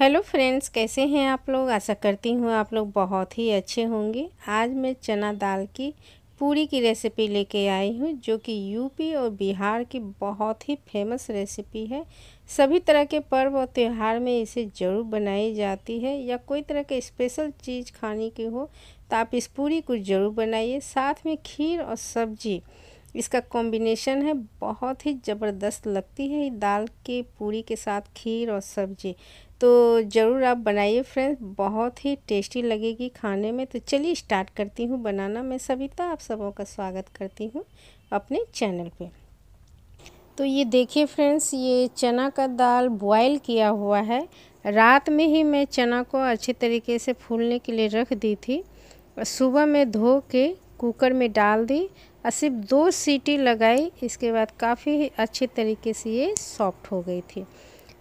hello friends कैसे हैं आप लोग आशा करती हूँ आप लोग बहुत ही अच्छे होंगे आज मैं चना दाल की पूरी की रेसिपी लेके आई हूँ जो कि यूपी और बिहार की बहुत ही फेमस रेसिपी है सभी तरह के पर्व और त्यौहार में इसे ज़रूर बनाई जाती है या कोई तरह के स्पेशल चीज़ खाने की हो तो आप इस पूरी को ज़रूर बनाइए साथ में खीर और सब्जी इसका कॉम्बिनेशन है बहुत ही ज़बरदस्त लगती है दाल के पूरी के साथ खीर और सब्जी तो ज़रूर आप बनाइए फ्रेंड्स बहुत ही टेस्टी लगेगी खाने में तो चलिए स्टार्ट करती हूँ बनाना मैं सविता आप सबों का स्वागत करती हूँ अपने चैनल पे तो ये देखिए फ्रेंड्स ये चना का दाल बॉयल किया हुआ है रात में ही मैं चना को अच्छे तरीके से फूलने के लिए रख दी थी सुबह में धो के कुकर में डाल दी और सिर्फ दो सीटी लगाई इसके बाद काफ़ी अच्छे तरीके से ये सॉफ्ट हो गई थी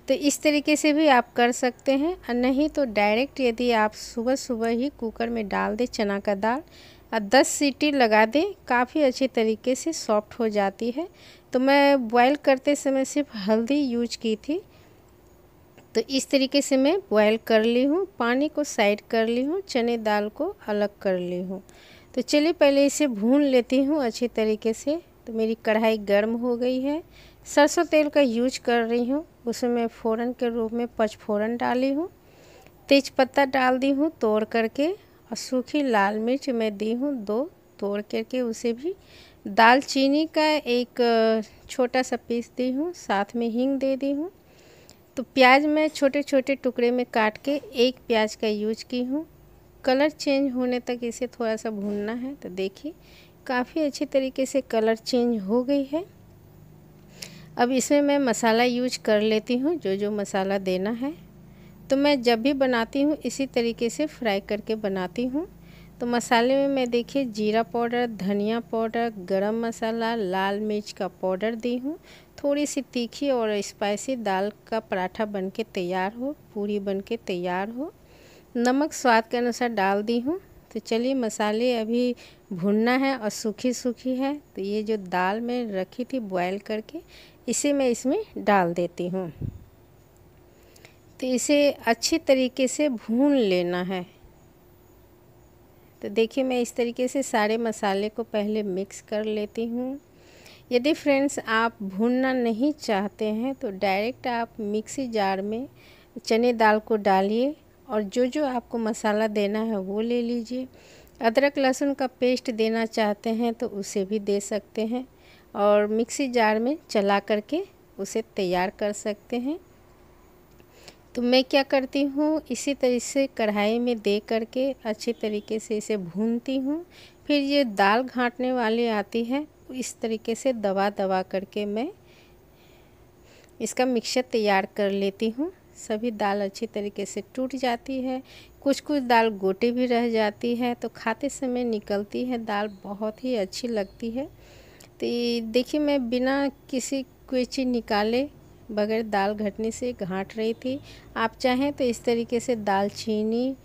तो इस तरीके से भी आप कर सकते हैं और नहीं तो डायरेक्ट यदि आप सुबह सुबह ही कुकर में डाल दें चना का दाल और दस सीटी लगा दें काफ़ी अच्छे तरीके से सॉफ्ट हो जाती है तो मैं बॉयल करते समय सिर्फ हल्दी यूज की थी तो इस तरीके से मैं बॉयल कर ली हूँ पानी को साइड कर ली हूँ चने दाल को अलग कर ली हूँ तो चलिए पहले इसे भून लेती हूँ अच्छे तरीके से तो मेरी कढ़ाई गर्म हो गई है सरसों तेल का यूज कर रही हूँ उसमें फ़ोरन के रूप में पचफोरन डाली हूँ तेज़पत्ता डाल दी हूँ तोड़ करके और सूखी लाल मिर्च मैं दी हूँ दो तोड़ करके उसे भी दालचीनी का एक छोटा सा पीस दी हूँ साथ में हींग दे दी हूँ तो प्याज मैं छोटे छोटे टुकड़े में काट के एक प्याज का यूज की हूँ कलर चेंज होने तक इसे थोड़ा सा भूनना है तो देखिए काफ़ी अच्छे तरीके से कलर चेंज हो गई है अब इसमें मैं मसाला यूज कर लेती हूँ जो जो मसाला देना है तो मैं जब भी बनाती हूँ इसी तरीके से फ्राई करके बनाती हूँ तो मसाले में मैं देखिए जीरा पाउडर धनिया पाउडर गरम मसाला लाल मिर्च का पाउडर दी हूँ थोड़ी सी तीखी और स्पाइसी दाल का पराठा बन के तैयार हो पूरी बन के तैयार हो नमक स्वाद के अनुसार डाल दी हूँ तो चलिए मसाले अभी भुनना है और सूखी सूखी है तो ये जो दाल मैं रखी थी बॉयल करके इसे मैं इसमें डाल देती हूँ तो इसे अच्छी तरीके से भून लेना है तो देखिए मैं इस तरीके से सारे मसाले को पहले मिक्स कर लेती हूँ यदि फ्रेंड्स आप भूनना नहीं चाहते हैं तो डायरेक्ट आप मिक्सी जार में चने दाल को डालिए और जो जो आपको मसाला देना है वो ले लीजिए अदरक लहसुन का पेस्ट देना चाहते हैं तो उसे भी दे सकते हैं और मिक्सी जार में चला करके उसे तैयार कर सकते हैं तो मैं क्या करती हूँ इसी तरह से कढ़ाई में दे करके अच्छी तरीके से इसे भूनती हूँ फिर ये दाल घाटने वाली आती है इस तरीके से दबा दबा करके मैं इसका मिक्सचर तैयार कर लेती हूँ सभी दाल अच्छी तरीके से टूट जाती है कुछ कुछ दाल गोटी भी रह जाती है तो खाते समय निकलती है दाल बहुत ही अच्छी लगती है तो देखिए मैं बिना किसी क्वेची निकाले बगैर दाल घटने से घाट रही थी आप चाहें तो इस तरीके से दालचीनी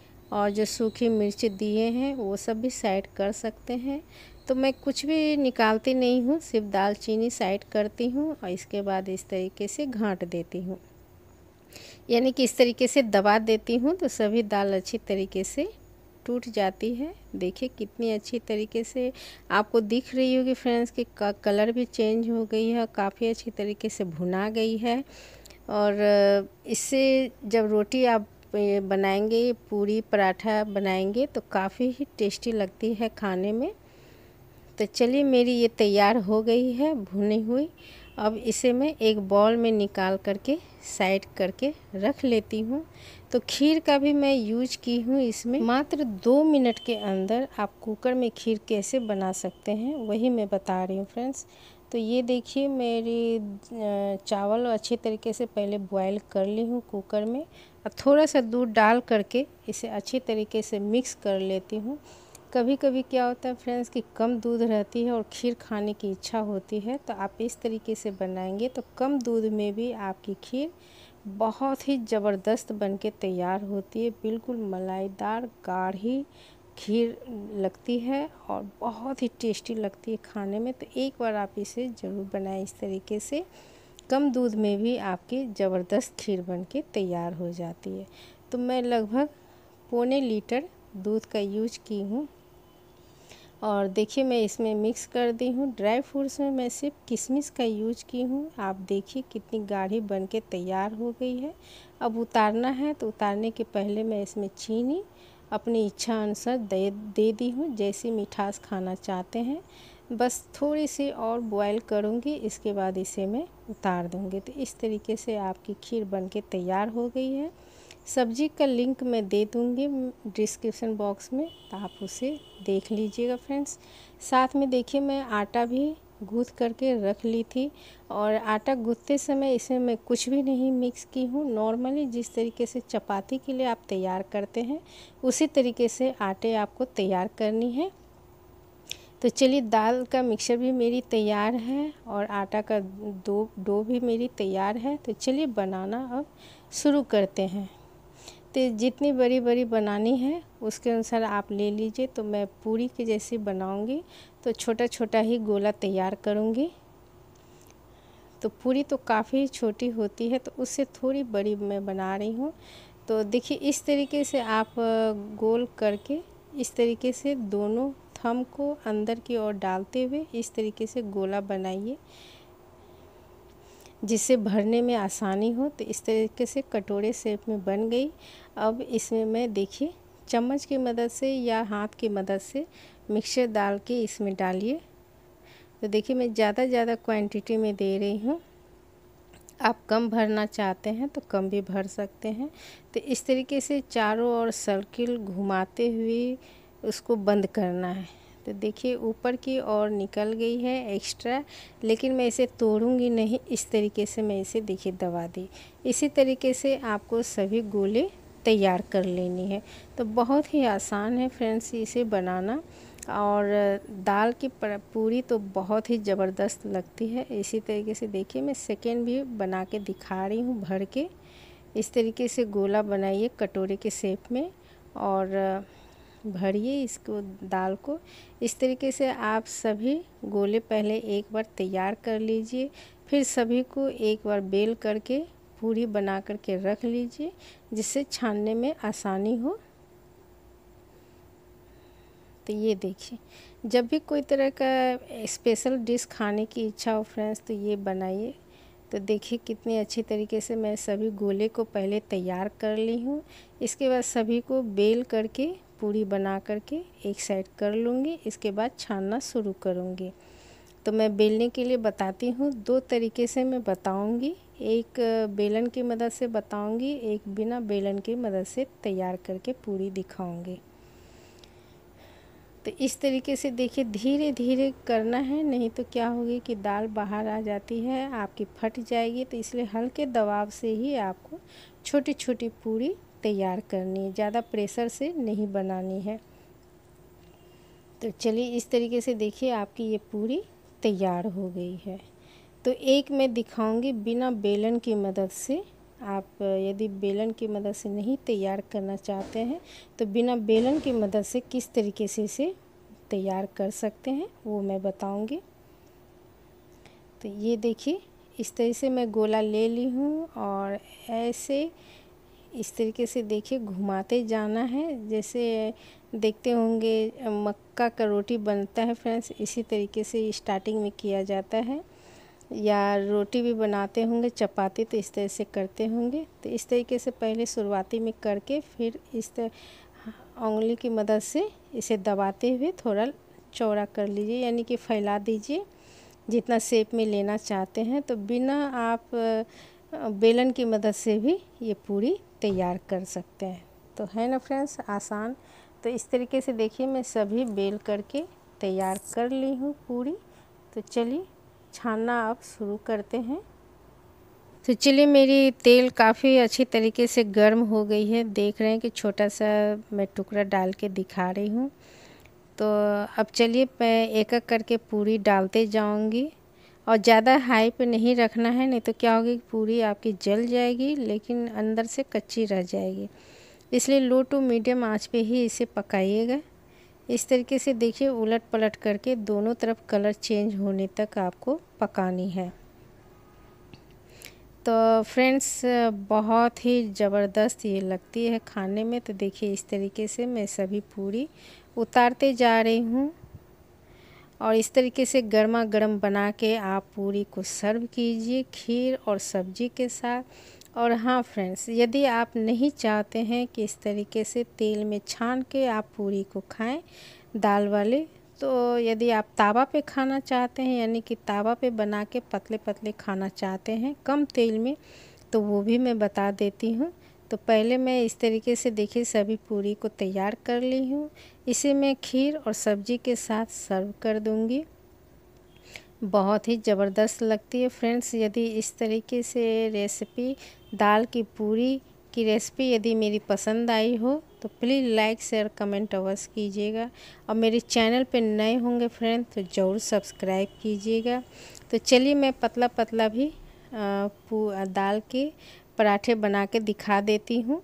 और जो सूखी मिर्च दिए हैं वो सब भी साइड कर सकते हैं तो मैं कुछ भी निकालती नहीं हूँ सिर्फ दालचीनी साइड करती हूँ और इसके बाद इस तरीके से घाट देती हूँ यानी कि इस तरीके से दबा देती हूँ तो सभी दाल अच्छी तरीके से टूट जाती है देखिए कितनी अच्छी तरीके से आपको दिख रही होगी फ्रेंड्स कि कलर भी चेंज हो गई है काफ़ी अच्छी तरीके से भुना गई है और इससे जब रोटी आप बनाएंगे पूरी पराठा बनाएंगे तो काफ़ी ही टेस्टी लगती है खाने में तो चलिए मेरी ये तैयार हो गई है भुनी हुई अब इसे मैं एक बॉल में निकाल करके साइड करके रख लेती हूँ तो खीर का भी मैं यूज की हूँ इसमें मात्र दो मिनट के अंदर आप कुकर में खीर कैसे बना सकते हैं वही मैं बता रही हूँ फ्रेंड्स तो ये देखिए मेरी चावल अच्छे तरीके से पहले बॉयल कर ली हूँ कुकर में और थोड़ा सा दूध डाल करके इसे अच्छे तरीके से मिक्स कर लेती हूँ कभी कभी क्या होता है फ्रेंड्स कि कम दूध रहती है और खीर खाने की इच्छा होती है तो आप इस तरीके से बनाएंगे तो कम दूध में भी आपकी खीर बहुत ही ज़बरदस्त बन के तैयार होती है बिल्कुल मलाईदार गाढ़ी खीर लगती है और बहुत ही टेस्टी लगती है खाने में तो एक बार आप इसे ज़रूर बनाएं इस तरीके से कम दूध में भी आपकी ज़बरदस्त खीर बन के तैयार हो जाती है तो मैं लगभग पौने लीटर दूध का यूज की हूँ और देखिए मैं इसमें मिक्स कर दी हूँ ड्राई फ्रूट्स में मैं सिर्फ किशमिश का यूज की हूँ आप देखिए कितनी गाढ़ी बन के तैयार हो गई है अब उतारना है तो उतारने के पहले मैं इसमें चीनी अपनी इच्छा अनुसार दे दे दी हूँ जैसी मिठास खाना चाहते हैं बस थोड़ी सी और बॉयल करूँगी इसके बाद इसे मैं उतार दूँगी तो इस तरीके से आपकी खीर बन के तैयार हो गई है सब्जी का लिंक मैं दे दूँगी डिस्क्रिप्शन बॉक्स में तो आप उसे देख लीजिएगा फ्रेंड्स साथ में देखिए मैं आटा भी गूँथ करके रख ली थी और आटा गूँथते समय इसमें मैं कुछ भी नहीं मिक्स की हूँ नॉर्मली जिस तरीके से चपाती के लिए आप तैयार करते हैं उसी तरीके से आटे आपको तैयार करनी है तो चलिए दाल का मिक्सर भी मेरी तैयार है और आटा का दो डो भी मेरी तैयार है तो चलिए बनाना अब शुरू करते हैं तो जितनी बड़ी बड़ी बनानी है उसके अनुसार आप ले लीजिए तो मैं पूरी के जैसी बनाऊंगी तो छोटा छोटा ही गोला तैयार करूंगी तो पूरी तो काफ़ी छोटी होती है तो उससे थोड़ी बड़ी मैं बना रही हूँ तो देखिए इस तरीके से आप गोल करके इस तरीके से दोनों थम को अंदर की ओर डालते हुए इस तरीके से गोला बनाइए जिससे भरने में आसानी हो तो इस तरीके से कटोरे शेप में बन गई अब इसमें मैं देखिए चम्मच की मदद से या हाथ की मदद से मिक्सचर डाल के इसमें डालिए तो देखिए मैं ज़्यादा ज़्यादा क्वांटिटी में दे रही हूँ आप कम भरना चाहते हैं तो कम भी भर सकते हैं तो इस तरीके से चारों ओर सर्किल घुमाते हुए उसको बंद करना है तो देखिए ऊपर की ओर निकल गई है एक्स्ट्रा लेकिन मैं इसे तोड़ूंगी नहीं इस तरीके से मैं इसे देखिए दबा दी इसी तरीके से आपको सभी गोले तैयार कर लेनी है तो बहुत ही आसान है फ्रेंड्स इसे बनाना और दाल की पूरी तो बहुत ही ज़बरदस्त लगती है इसी तरीके से देखिए मैं सेकेंड भी बना के दिखा रही हूँ भर के इस तरीके से गोला बनाइए कटोरे के शेप में और भरिए इसको दाल को इस तरीके से आप सभी गोले पहले एक बार तैयार कर लीजिए फिर सभी को एक बार बेल करके पूरी बना कर के रख लीजिए जिससे छानने में आसानी हो तो ये देखिए जब भी कोई तरह का स्पेशल डिश खाने की इच्छा हो फ्रेंड्स तो ये बनाइए तो देखिए कितने अच्छे तरीके से मैं सभी गोले को पहले तैयार कर ली हूँ इसके बाद सभी को बेल करके पूरी बना करके एक साइड कर लूँगी इसके बाद छानना शुरू करूँगी तो मैं बेलने के लिए बताती हूँ दो तरीके से मैं बताऊँगी एक बेलन की मदद से बताऊंगी एक बिना बेलन की मदद से तैयार करके पूरी दिखाऊंगी तो इस तरीके से देखिए धीरे धीरे करना है नहीं तो क्या होगी कि दाल बाहर आ जाती है आपकी फट जाएगी तो इसलिए हल्के दबाव से ही आपको छोटी छोटी पूरी तैयार करनी है ज़्यादा प्रेशर से नहीं बनानी है तो चलिए इस तरीके से देखिए आपकी ये पूरी तैयार हो गई है तो एक मैं दिखाऊंगी बिना बेलन की मदद से आप यदि बेलन की मदद से नहीं तैयार करना चाहते हैं तो बिना बेलन की मदद से किस तरीके से इसे तैयार कर सकते हैं वो मैं बताऊंगी तो ये देखिए इस तरह से मैं गोला ले ली हूँ और ऐसे इस तरीके से देखिए घुमाते जाना है जैसे देखते होंगे मक्का का रोटी बनता है फ्रेंड्स इसी तरीके से स्टार्टिंग में किया जाता है या रोटी भी बनाते होंगे चपाती तो इस तरह से करते होंगे तो इस तरीके से पहले शुरुआती में करके फिर इस तरह हाँ, उंगली की मदद से इसे दबाते हुए थोड़ा चौड़ा कर लीजिए यानी कि फैला दीजिए जितना शेप में लेना चाहते हैं तो बिना आप बेलन की मदद से भी ये पूरी तैयार कर सकते हैं तो है ना फ्रेंड्स आसान तो इस तरीके से देखिए मैं सभी बेल करके तैयार कर ली हूँ पूरी तो चलिए छानना आप शुरू करते हैं तो चलिए मेरी तेल काफ़ी अच्छी तरीके से गर्म हो गई है देख रहे हैं कि छोटा सा मैं टुकड़ा डाल के दिखा रही हूँ तो अब चलिए मैं एक एक करके पूरी डालते जाऊँगी और ज़्यादा हाई पे नहीं रखना है नहीं तो क्या होगी पूरी आपकी जल जाएगी लेकिन अंदर से कच्ची रह जाएगी इसलिए लो टू मीडियम आँच पर ही इसे पकाइएगा इस तरीके से देखिए उलट पलट करके दोनों तरफ कलर चेंज होने तक आपको पकानी है तो फ्रेंड्स बहुत ही ज़बरदस्त ये लगती है खाने में तो देखिए इस तरीके से मैं सभी पूरी उतारते जा रही हूँ और इस तरीके से गर्मा गर्म बना के आप पूरी को सर्व कीजिए खीर और सब्जी के साथ और हाँ फ्रेंड्स यदि आप नहीं चाहते हैं कि इस तरीके से तेल में छान के आप पूरी को खाएं दाल वाली तो यदि आप तावा पे खाना चाहते हैं यानी कि तावा पे बना के पतले पतले खाना चाहते हैं कम तेल में तो वो भी मैं बता देती हूँ तो पहले मैं इस तरीके से देखिए सभी पूरी को तैयार कर ली हूँ इसे मैं खीर और सब्जी के साथ सर्व कर दूँगी बहुत ही ज़बरदस्त लगती है फ्रेंड्स यदि इस तरीके से रेसिपी दाल की पूरी की रेसिपी यदि मेरी पसंद आई हो तो प्लीज़ लाइक शेयर कमेंट अवश्य कीजिएगा और मेरे चैनल पे नए होंगे फ्रेंड तो ज़रूर सब्सक्राइब कीजिएगा तो चलिए मैं पतला पतला भी आ, दाल के पराठे बना के दिखा देती हूँ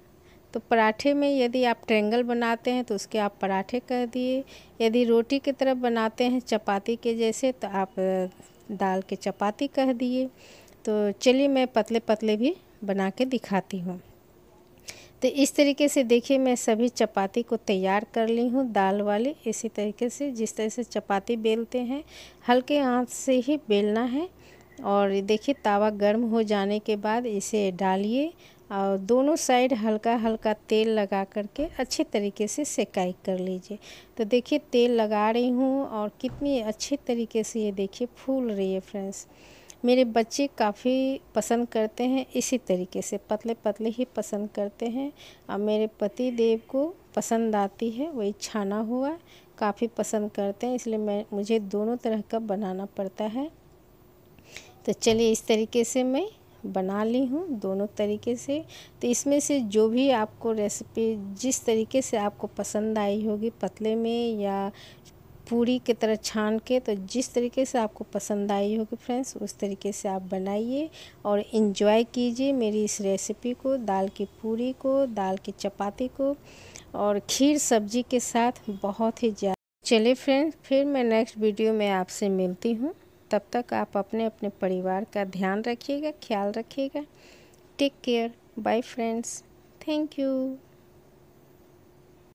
तो पराठे में यदि आप ट्रेंगल बनाते हैं तो उसके आप पराठे कर दिए यदि रोटी की तरफ बनाते हैं चपाती के जैसे तो आप दाल के चपाती कह दिए तो चलिए मैं पतले पतले भी बना के दिखाती हूँ तो इस तरीके से देखिए मैं सभी चपाती को तैयार कर ली हूँ दाल वाली इसी तरीके से जिस तरह से चपाती बेलते हैं हल्के आंच से ही बेलना है और देखिए तावा गर्म हो जाने के बाद इसे डालिए और दोनों साइड हल्का हल्का तेल लगा करके अच्छे तरीके से सेकाई कर लीजिए तो देखिए तेल लगा रही हूँ और कितनी अच्छे तरीके से ये देखिए फूल रही है फ्रेंड्स मेरे बच्चे काफ़ी पसंद करते हैं इसी तरीके से पतले पतले ही पसंद करते हैं और मेरे पति देव को पसंद आती है वही छाना हुआ काफ़ी पसंद करते हैं इसलिए मैं मुझे दोनों तरह का बनाना पड़ता है तो चलिए इस तरीके से मैं बना ली हूँ दोनों तरीके से तो इसमें से जो भी आपको रेसिपी जिस तरीके से आपको पसंद आई होगी पतले में या पूरी की तरह छान के तो जिस तरीके से आपको पसंद आई होगी फ्रेंड्स उस तरीके से आप बनाइए और इन्जॉय कीजिए मेरी इस रेसिपी को दाल की पूरी को दाल की चपाती को और खीर सब्जी के साथ बहुत ही ज़्यादा चलिए फ्रेंड्स फिर मैं नेक्स्ट वीडियो में आपसे मिलती हूँ तब तक आप अपने अपने परिवार का ध्यान रखिएगा ख्याल रखिएगा take care bye friends thank you